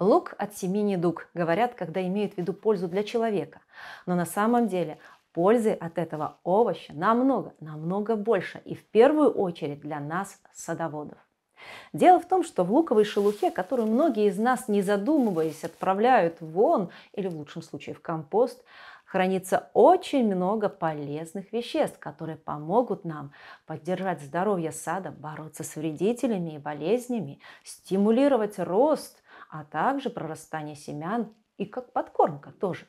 Лук от семи недуг, говорят, когда имеют в виду пользу для человека. Но на самом деле пользы от этого овоща намного, намного больше и в первую очередь для нас, садоводов. Дело в том, что в луковой шелухе, которую многие из нас, не задумываясь, отправляют вон или в лучшем случае в компост, хранится очень много полезных веществ, которые помогут нам поддержать здоровье сада, бороться с вредителями и болезнями, стимулировать рост – а также прорастание семян и как подкормка тоже.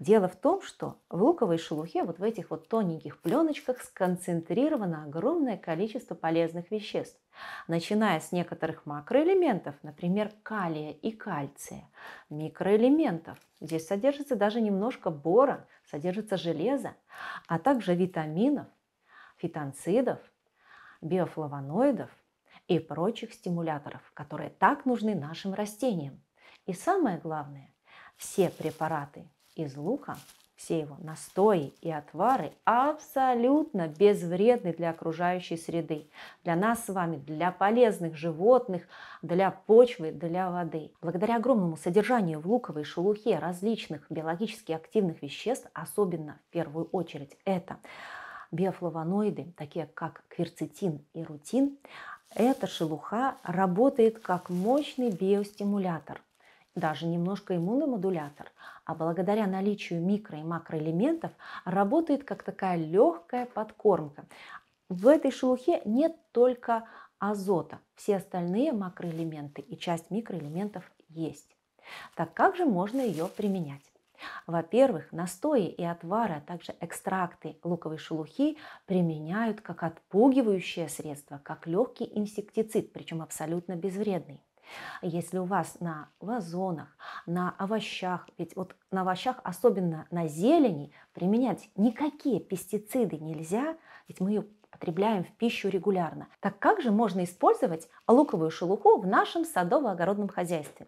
Дело в том, что в луковой шелухе, вот в этих вот тоненьких пленочках, сконцентрировано огромное количество полезных веществ, начиная с некоторых макроэлементов, например, калия и кальция, микроэлементов, здесь содержится даже немножко бора, содержится железо, а также витаминов, фитонцидов, биофлавоноидов, и прочих стимуляторов, которые так нужны нашим растениям. И самое главное, все препараты из лука, все его настои и отвары абсолютно безвредны для окружающей среды, для нас с вами, для полезных животных, для почвы, для воды. Благодаря огромному содержанию в луковой шелухе различных биологически активных веществ, особенно в первую очередь это биофлавоноиды, такие как кверцетин и рутин, эта шелуха работает как мощный биостимулятор, даже немножко иммуномодулятор, а благодаря наличию микро- и макроэлементов работает как такая легкая подкормка. В этой шелухе нет только азота, все остальные макроэлементы и часть микроэлементов есть. Так как же можно ее применять? Во-первых, настои и отвары, а также экстракты луковой шелухи применяют как отпугивающее средство, как легкий инсектицид, причем абсолютно безвредный. Если у вас на вазонах, на овощах, ведь вот на овощах, особенно на зелени, применять никакие пестициды нельзя, ведь мы ее потребляем в пищу регулярно. Так как же можно использовать луковую шелуху в нашем садово-огородном хозяйстве?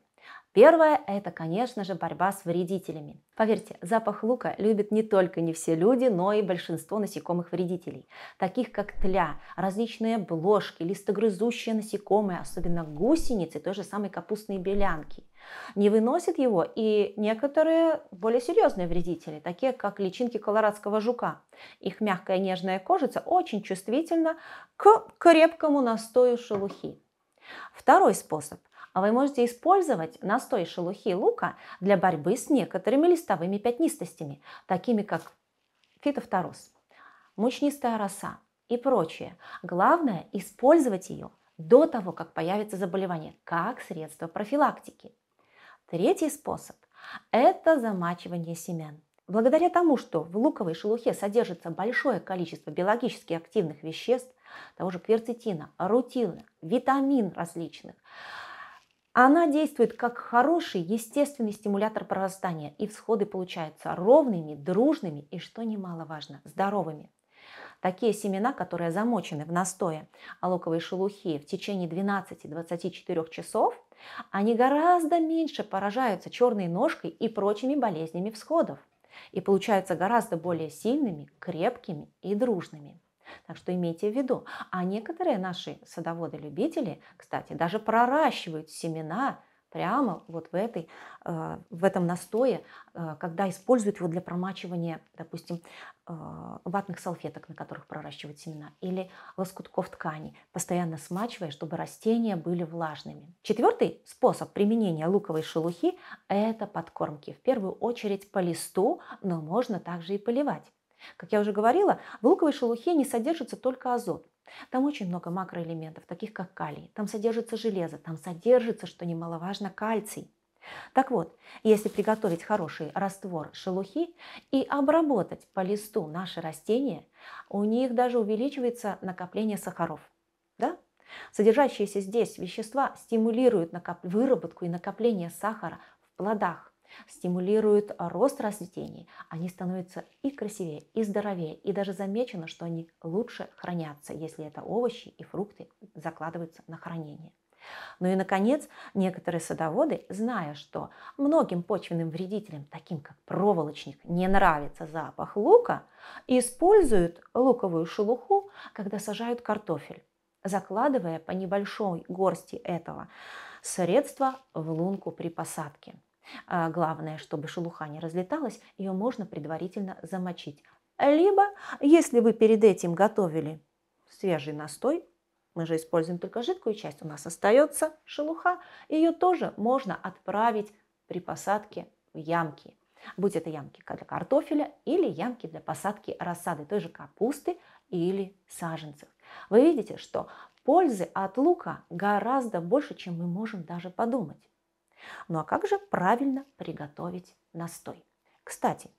Первое – это, конечно же, борьба с вредителями. Поверьте, запах лука любят не только не все люди, но и большинство насекомых-вредителей, таких как тля, различные бложки, листогрызущие насекомые, особенно гусеницы, той же самой капустные белянки. Не выносят его и некоторые более серьезные вредители, такие как личинки колорадского жука. Их мягкая нежная кожица очень чувствительна к крепкому настою шелухи. Второй способ – а вы можете использовать настой шелухи лука для борьбы с некоторыми листовыми пятнистостями, такими как фитофтороз, мучнистая роса и прочее. Главное – использовать ее до того, как появится заболевание, как средство профилактики. Третий способ – это замачивание семян. Благодаря тому, что в луковой шелухе содержится большое количество биологически активных веществ, того же кверцетина, рутина, витамин различных, она действует как хороший естественный стимулятор прорастания, и всходы получаются ровными, дружными и, что немаловажно, здоровыми. Такие семена, которые замочены в настое луковой шелухи в течение 12-24 часов, они гораздо меньше поражаются черной ножкой и прочими болезнями всходов и получаются гораздо более сильными, крепкими и дружными. Так что имейте в виду. А некоторые наши садоводы-любители, кстати, даже проращивают семена прямо вот в, этой, э, в этом настое, э, когда используют его для промачивания, допустим, э, ватных салфеток, на которых проращивают семена, или лоскутков ткани, постоянно смачивая, чтобы растения были влажными. Четвертый способ применения луковой шелухи – это подкормки. В первую очередь по листу, но можно также и поливать. Как я уже говорила, в луковой шелухе не содержится только азот. Там очень много макроэлементов, таких как калий. Там содержится железо, там содержится, что немаловажно, кальций. Так вот, если приготовить хороший раствор шелухи и обработать по листу наши растения, у них даже увеличивается накопление сахаров. Да? Содержащиеся здесь вещества стимулируют выработку и накопление сахара в плодах стимулируют рост растений, они становятся и красивее, и здоровее, и даже замечено, что они лучше хранятся, если это овощи и фрукты закладываются на хранение. Ну и, наконец, некоторые садоводы, зная, что многим почвенным вредителям, таким как проволочник, не нравится запах лука, используют луковую шелуху, когда сажают картофель, закладывая по небольшой горсти этого средства в лунку при посадке. А главное, чтобы шелуха не разлеталась, ее можно предварительно замочить. Либо, если вы перед этим готовили свежий настой, мы же используем только жидкую часть, у нас остается шелуха, ее тоже можно отправить при посадке в ямки. Будь это ямки для картофеля или ямки для посадки рассады, той же капусты или саженцев. Вы видите, что пользы от лука гораздо больше, чем мы можем даже подумать. Ну а как же правильно приготовить настой? Кстати,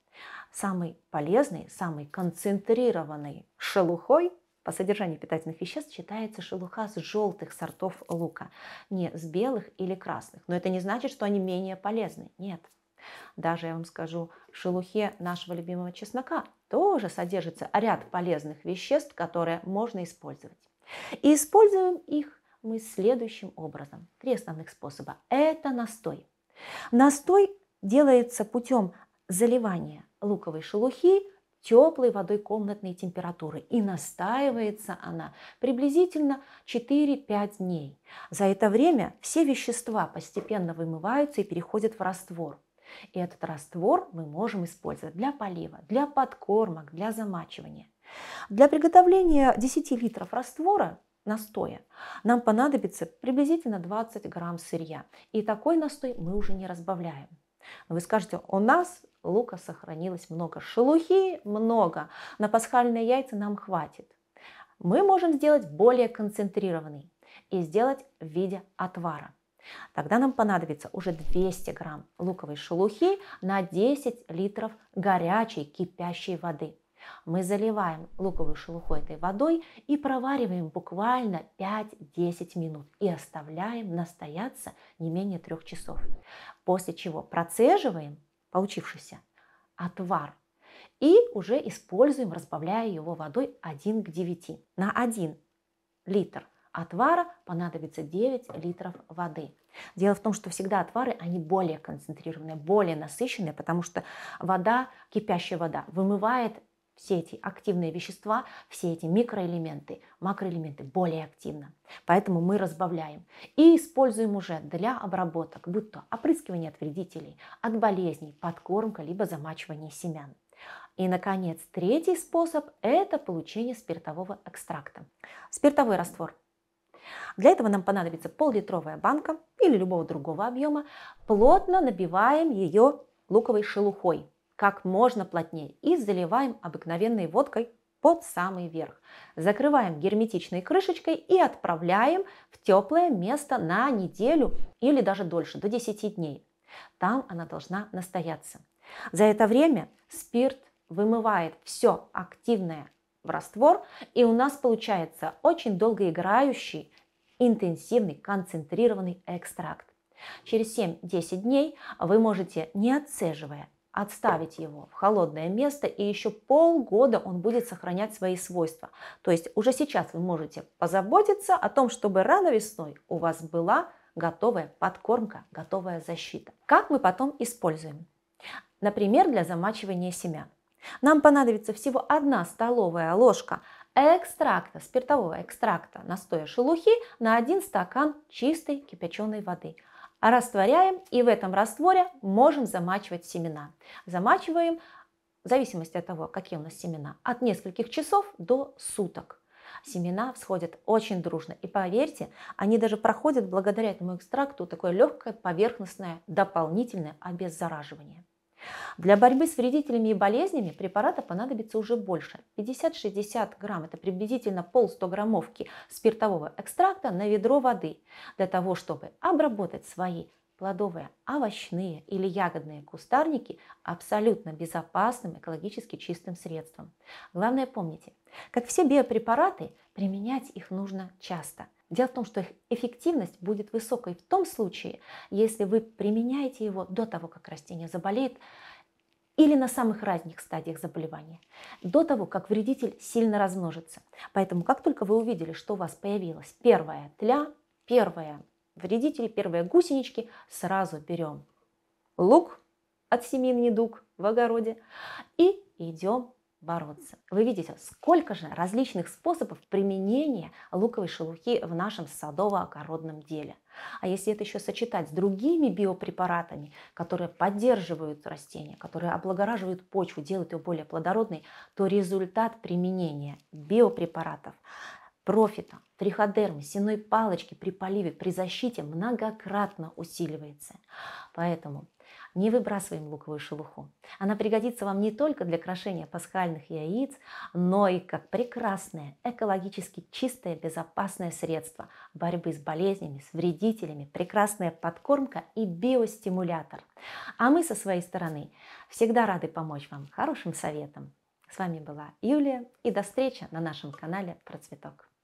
самый полезный, самый концентрированный шелухой по содержанию питательных веществ считается шелуха с желтых сортов лука, не с белых или красных. Но это не значит, что они менее полезны. Нет. Даже я вам скажу, в шелухе нашего любимого чеснока тоже содержится ряд полезных веществ, которые можно использовать. И используем их мы следующим образом. Три основных способа. Это настой. Настой делается путем заливания луковой шелухи теплой водой комнатной температуры. И настаивается она приблизительно 4-5 дней. За это время все вещества постепенно вымываются и переходят в раствор. И этот раствор мы можем использовать для полива, для подкормок, для замачивания. Для приготовления 10 литров раствора настоя. Нам понадобится приблизительно 20 грамм сырья. И такой настой мы уже не разбавляем. Но вы скажете, у нас лука сохранилось много, шелухи много, на пасхальные яйца нам хватит. Мы можем сделать более концентрированный и сделать в виде отвара. Тогда нам понадобится уже 200 грамм луковой шелухи на 10 литров горячей кипящей воды – мы заливаем луковую шелуху этой водой и провариваем буквально 5-10 минут и оставляем настояться не менее 3 часов. После чего процеживаем получившийся отвар и уже используем, разбавляя его водой 1 к 9. На 1 литр отвара понадобится 9 литров воды. Дело в том, что всегда отвары, они более концентрированные, более насыщенные, потому что вода, кипящая вода, вымывает все эти активные вещества, все эти микроэлементы, макроэлементы более активно. Поэтому мы разбавляем и используем уже для обработок, будь то опрыскивание от вредителей, от болезней, подкормка, либо замачивание семян. И, наконец, третий способ – это получение спиртового экстракта. Спиртовой раствор. Для этого нам понадобится пол-литровая банка или любого другого объема. Плотно набиваем ее луковой шелухой – как можно плотнее и заливаем обыкновенной водкой под самый верх. Закрываем герметичной крышечкой и отправляем в теплое место на неделю или даже дольше, до 10 дней. Там она должна настояться. За это время спирт вымывает все активное в раствор, и у нас получается очень долгоиграющий, интенсивный, концентрированный экстракт. Через 7-10 дней вы можете, не отцеживая, отставить его в холодное место, и еще полгода он будет сохранять свои свойства. То есть уже сейчас вы можете позаботиться о том, чтобы рано весной у вас была готовая подкормка, готовая защита. Как мы потом используем? Например, для замачивания семян. Нам понадобится всего одна столовая ложка экстракта, спиртового экстракта настоя шелухи на один стакан чистой кипяченой воды. Растворяем и в этом растворе можем замачивать семена. Замачиваем в зависимости от того, какие у нас семена, от нескольких часов до суток. Семена всходят очень дружно. И поверьте, они даже проходят благодаря этому экстракту такое легкое поверхностное дополнительное обеззараживание. Для борьбы с вредителями и болезнями препарата понадобится уже больше. 50-60 грамм, это приблизительно пол 100 граммовки спиртового экстракта на ведро воды, для того, чтобы обработать свои плодовые, овощные или ягодные кустарники абсолютно безопасным экологически чистым средством. Главное помните, как все биопрепараты, применять их нужно часто – Дело в том, что их эффективность будет высокой в том случае, если вы применяете его до того, как растение заболеет, или на самых разных стадиях заболевания, до того, как вредитель сильно размножится. Поэтому как только вы увидели, что у вас появилась первая тля, первая вредители, первые гусенички, сразу берем лук от семейный недуг в огороде и идем бороться. Вы видите, сколько же различных способов применения луковой шелухи в нашем садово-огородном деле. А если это еще сочетать с другими биопрепаратами, которые поддерживают растения, которые облагораживают почву, делают ее более плодородной, то результат применения биопрепаратов профита, триходермы, сеной палочки при поливе, при защите многократно усиливается. Поэтому не выбрасываем луковую шелуху. Она пригодится вам не только для крошения пасхальных яиц, но и как прекрасное, экологически чистое, безопасное средство борьбы с болезнями, с вредителями, прекрасная подкормка и биостимулятор. А мы со своей стороны всегда рады помочь вам хорошим советом. С вами была Юлия и до встречи на нашем канале Процветок.